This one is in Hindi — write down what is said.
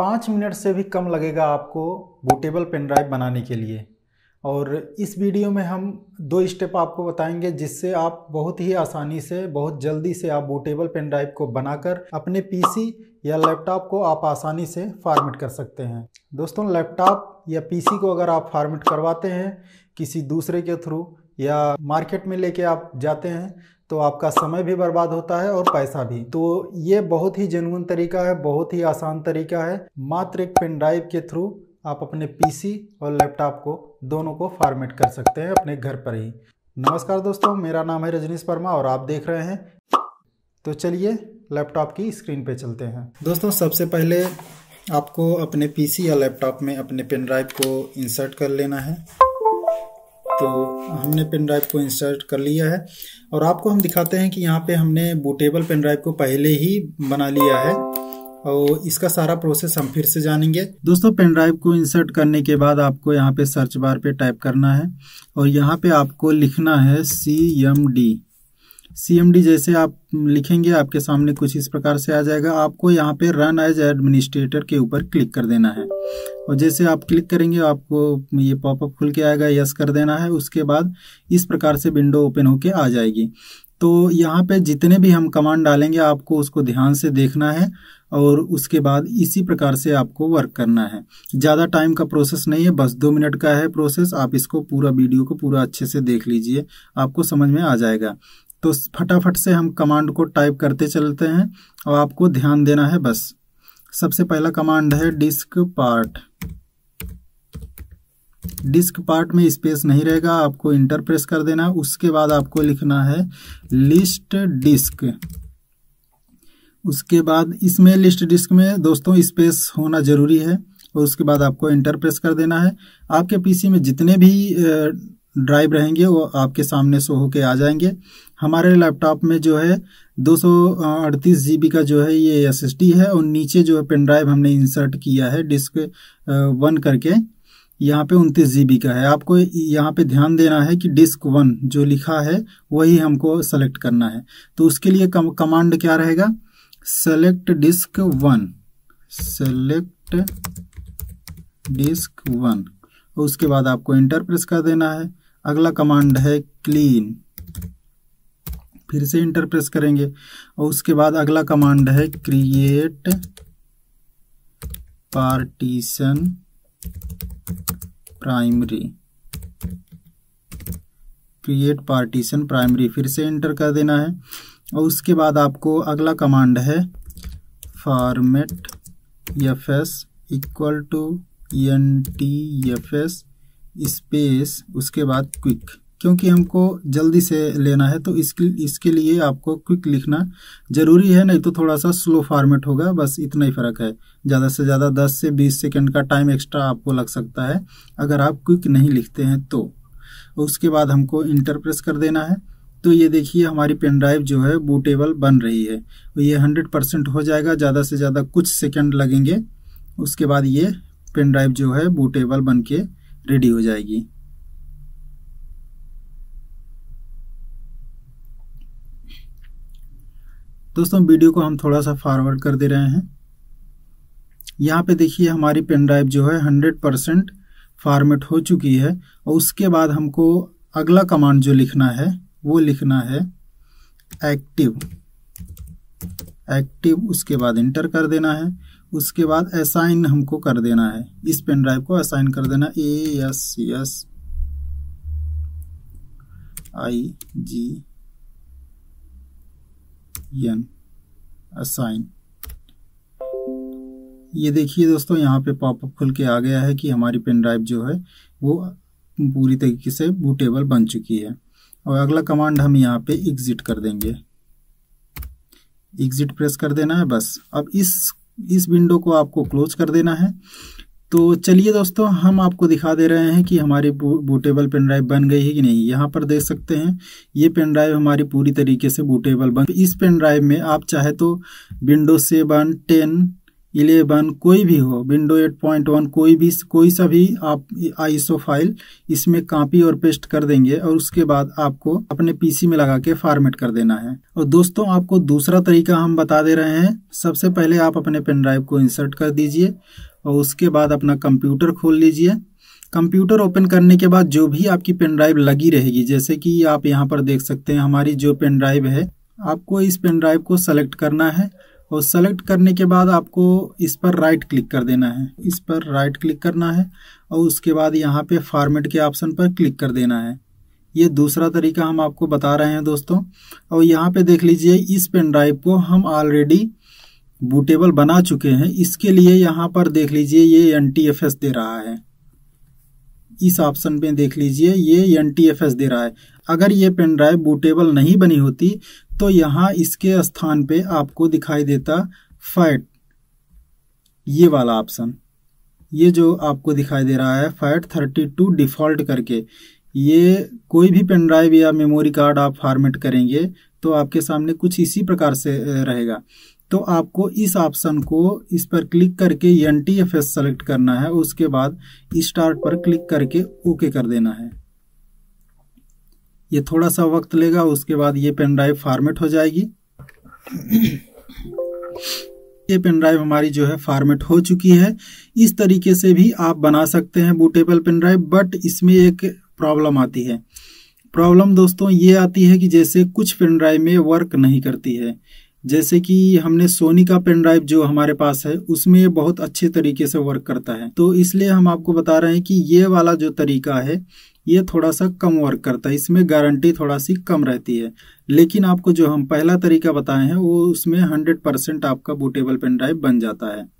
पाँच मिनट से भी कम लगेगा आपको बूटेबल पेन ड्राइव बनाने के लिए और इस वीडियो में हम दो स्टेप आपको बताएंगे जिससे आप बहुत ही आसानी से बहुत जल्दी से आप बूटेबल पेन ड्राइव को बनाकर अपने पीसी या लैपटॉप को आप आसानी से फार्मेट कर सकते हैं दोस्तों लैपटॉप या पीसी को अगर आप फार्मेट करवाते हैं किसी दूसरे के थ्रू या मार्केट में लेके आप जाते हैं तो आपका समय भी बर्बाद होता है और पैसा भी तो ये बहुत ही जेनुअन तरीका है बहुत ही आसान तरीका है मात्र एक पेन ड्राइव के थ्रू आप अपने पीसी और लैपटॉप को दोनों को फॉर्मेट कर सकते हैं अपने घर पर ही नमस्कार दोस्तों मेरा नाम है रजनीश वर्मा और आप देख रहे हैं तो चलिए लैपटॉप की स्क्रीन पे चलते हैं दोस्तों सबसे पहले आपको अपने पीसी या लैपटॉप में अपने पेन ड्राइव को इंसर्ट कर लेना है तो हमने पेन ड्राइव को इंसर्ट कर लिया है और आपको हम दिखाते हैं कि यहाँ पे हमने बूटेबल पेन ड्राइव को पहले ही बना लिया है और इसका सारा प्रोसेस हम फिर से जानेंगे दोस्तों पेन ड्राइव को इंसर्ट करने के बाद आपको यहाँ पे सर्च बार पे टाइप करना है और यहाँ पे आपको लिखना है सी एम डी सीएमडी जैसे आप लिखेंगे आपके सामने कुछ इस प्रकार से आ जाएगा आपको यहाँ पे रन एज एडमिनिस्ट्रेटर के ऊपर क्लिक कर देना है और जैसे आप क्लिक करेंगे आपको ये पॉपअप खुल के आएगा यस कर देना है उसके बाद इस प्रकार से विंडो ओपन होके आ जाएगी तो यहाँ पे जितने भी हम कमांड डालेंगे आपको उसको ध्यान से देखना है और उसके बाद इसी प्रकार से आपको वर्क करना है ज़्यादा टाइम का प्रोसेस नहीं है बस दो मिनट का है प्रोसेस आप इसको पूरा वीडियो को पूरा अच्छे से देख लीजिए आपको समझ में आ जाएगा तो फटाफट से हम कमांड को टाइप करते चलते हैं और आपको ध्यान देना है बस सबसे पहला कमांड है डिस्क पार्ट डिस्क पार्ट में स्पेस नहीं रहेगा आपको इंटर प्रेस कर देना उसके बाद आपको लिखना है लिस्ट डिस्क उसके बाद इसमें लिस्ट डिस्क में दोस्तों स्पेस होना ज़रूरी है और उसके बाद आपको इंटर प्रेस कर देना है आपके पीसी में जितने भी ड्राइव रहेंगे वो आपके सामने शो होके आ जाएंगे हमारे लैपटॉप में जो है दो सौ का जो है ये एस है और नीचे जो है पेन ड्राइव हमने इंसर्ट किया है डिस्क वन करके यहाँ पे उनतीस जी का है आपको यहाँ पे ध्यान देना है कि डिस्क वन जो लिखा है वही हमको सेलेक्ट करना है तो उसके लिए कम, कमांड क्या रहेगा select disk one select disk one उसके बाद आपको इंटर प्रेस कर देना है अगला कमांड है क्लीन फिर से इंटर प्रेस करेंगे और उसके बाद अगला कमांड है create partition primary create partition primary फिर से इंटर कर देना है और उसके बाद आपको अगला कमांड है format F S equal to N T F S space उसके बाद क्विक क्योंकि हमको जल्दी से लेना है तो इसके इसके लिए आपको क्विक लिखना ज़रूरी है नहीं तो थोड़ा सा स्लो फॉर्मेट होगा बस इतना ही फ़र्क है ज़्यादा से ज़्यादा 10 से 20 सेकंड का टाइम एक्स्ट्रा आपको लग सकता है अगर आप क्विक नहीं लिखते हैं तो उसके बाद हमको इंटरप्रेस कर देना है तो ये देखिए हमारी पेन ड्राइव जो है बूटेबल बन रही है तो ये हंड्रेड परसेंट हो जाएगा ज़्यादा से ज़्यादा कुछ सेकेंड लगेंगे उसके बाद ये पेन ड्राइव जो है बूटेबल बन के रेडी हो जाएगी दोस्तों वीडियो को हम थोड़ा सा फॉरवर्ड कर दे रहे हैं यहाँ पे देखिए हमारी पेन ड्राइव जो है हंड्रेड परसेंट फॉर्मेट हो चुकी है और उसके बाद हमको अगला कमांड जो लिखना है वो लिखना है एक्टिव एक्टिव उसके बाद इंटर कर देना है उसके बाद असाइन हमको कर देना है इस पेन ड्राइव को असाइन कर देना A S S I G N assign ये देखिए दोस्तों यहाँ पे पॉपअप खुल के आ गया है कि हमारी पेन ड्राइव जो है वो पूरी तरीके से बूटेबल बन चुकी है और अगला कमांड हम यहाँ पे एग्जिट कर देंगे एग्जिट प्रेस कर देना है बस अब इस इस विंडो को आपको क्लोज कर देना है तो चलिए दोस्तों हम आपको दिखा दे रहे हैं कि हमारी बूटेबल पेन ड्राइव बन गई है कि नहीं यहाँ पर देख सकते हैं ये पेन ड्राइव हमारी पूरी तरीके से बूटेबल बन इस पेन ड्राइव में आप चाहे तो विंडो सेवन टेन इलेवन कोई भी हो विंडो एट पॉइंट वन कोई भी कोई सा भी आप आईएसओ फाइल इसमें कॉपी और पेस्ट कर देंगे और उसके बाद आपको अपने पीसी में लगा के फॉर्मेट कर देना है और दोस्तों आपको दूसरा तरीका हम बता दे रहे हैं सबसे पहले आप अपने पेन ड्राइव को इंसर्ट कर दीजिए और उसके बाद अपना कंप्यूटर खोल लीजिए कंप्यूटर ओपन करने के बाद जो भी आपकी पेन ड्राइव लगी रहेगी जैसे कि आप यहाँ पर देख सकते हैं हमारी जो पेन ड्राइव है आपको इस पेन ड्राइव को सेलेक्ट करना है और सेलेक्ट करने के बाद आपको इस पर राइट क्लिक कर देना है इस पर राइट क्लिक करना है और उसके बाद यहाँ पे फॉर्मेट के ऑप्शन पर क्लिक कर देना है ये दूसरा तरीका हम आपको बता रहे हैं दोस्तों और यहाँ पे देख लीजिए इस पेन ड्राइव को हम ऑलरेडी बूटेबल बना चुके हैं इसके लिए यहाँ पर देख लीजिए ये एन दे रहा है इस ऑप्शन पे देख लीजिए ये एन दे रहा है अगर ये पेन ड्राइव बूटेबल नहीं बनी होती तो यहाँ इसके स्थान पे आपको दिखाई देता फैट ये वाला ऑप्शन ये जो आपको दिखाई दे रहा है फैट थर्टी टू डिफॉल्ट करके ये कोई भी पेन ड्राइव या मेमोरी कार्ड आप फॉर्मेट करेंगे तो आपके सामने कुछ इसी प्रकार से रहेगा तो आपको इस ऑप्शन को इस पर क्लिक करके N T F S select करना है उसके बाद स्टार्ट पर क्लिक करके ओके कर देना है ये थोड़ा सा वक्त लेगा उसके बाद ये पेन ड्राइव फॉर्मेट हो जाएगी ये पेन ड्राइव हमारी जो है फॉर्मेट हो चुकी है इस तरीके से भी आप बना सकते हैं बूटेबल पेन ड्राइव बट इसमें एक प्रॉब्लम आती है प्रॉब्लम दोस्तों ये आती है कि जैसे कुछ पेन ड्राइव में वर्क नहीं करती है जैसे कि हमने सोनी का पेन ड्राइव जो हमारे पास है उसमें बहुत अच्छे तरीके से वर्क करता है तो इसलिए हम आपको बता रहे हैं कि ये वाला जो तरीका है ये थोड़ा सा कम वर्क करता है इसमें गारंटी थोड़ा सी कम रहती है लेकिन आपको जो हम पहला तरीका बताए हैं वो उसमें हंड्रेड परसेंट आपका बूटेबल पेन ड्राइव बन जाता है